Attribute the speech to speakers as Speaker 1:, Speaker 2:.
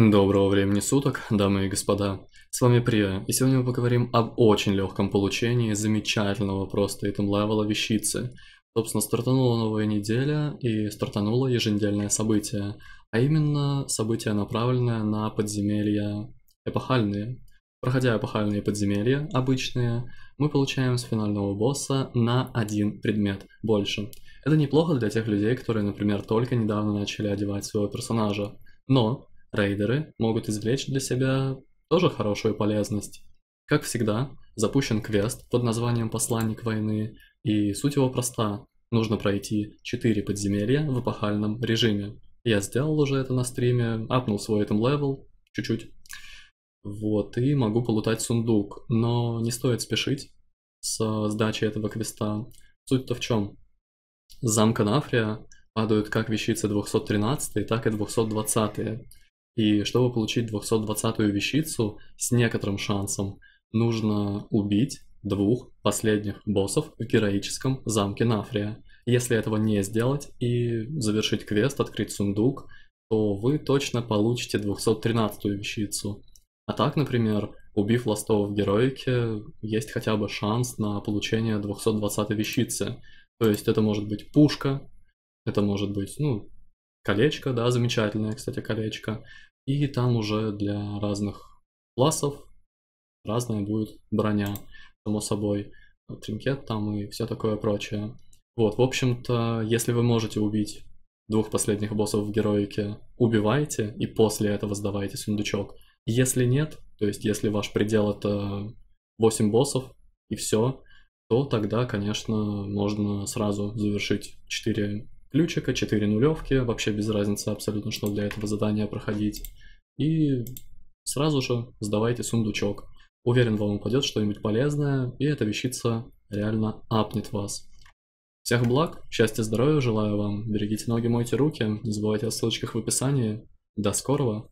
Speaker 1: Доброго времени суток, дамы и господа. С вами Прия, и сегодня мы поговорим об очень легком получении замечательного просто этом левела вещицы. Собственно, стартанула новая неделя и стартануло еженедельное событие, а именно событие, направленное на подземелья эпохальные. Проходя эпохальные подземелья, обычные, мы получаем с финального босса на один предмет больше. Это неплохо для тех людей, которые, например, только недавно начали одевать своего персонажа. Но Рейдеры могут извлечь для себя тоже хорошую полезность. Как всегда, запущен квест под названием «Посланник войны», и суть его проста. Нужно пройти 4 подземелья в эпохальном режиме. Я сделал уже это на стриме, апнул свой этом левел чуть-чуть. Вот, и могу полутать сундук, но не стоит спешить с сдачей этого квеста. Суть-то в чем? С замка Нафрия падают как вещицы 213, так и 220. И чтобы получить 220-ю вещицу с некоторым шансом, нужно убить двух последних боссов в героическом замке Нафрия. Если этого не сделать и завершить квест, открыть сундук, то вы точно получите 213-ю вещицу. А так, например, убив ластова в героике, есть хотя бы шанс на получение 220-й вещицы. То есть это может быть пушка, это может быть, ну, колечко, да, замечательное, кстати, колечко. И там уже для разных классов разная будет броня, само собой, тринкет там и все такое прочее. Вот, в общем-то, если вы можете убить двух последних боссов в героике, убивайте и после этого сдавайте сундучок. Если нет, то есть если ваш предел это 8 боссов и все, то тогда, конечно, можно сразу завершить 4 ключика, 4 нулевки, вообще без разницы абсолютно, что для этого задания проходить. И сразу же сдавайте сундучок. Уверен, вам упадет что-нибудь полезное, и эта вещица реально апнет вас. Всех благ, счастья, здоровья желаю вам, берегите ноги, мойте руки, не забывайте о ссылочках в описании. До скорого!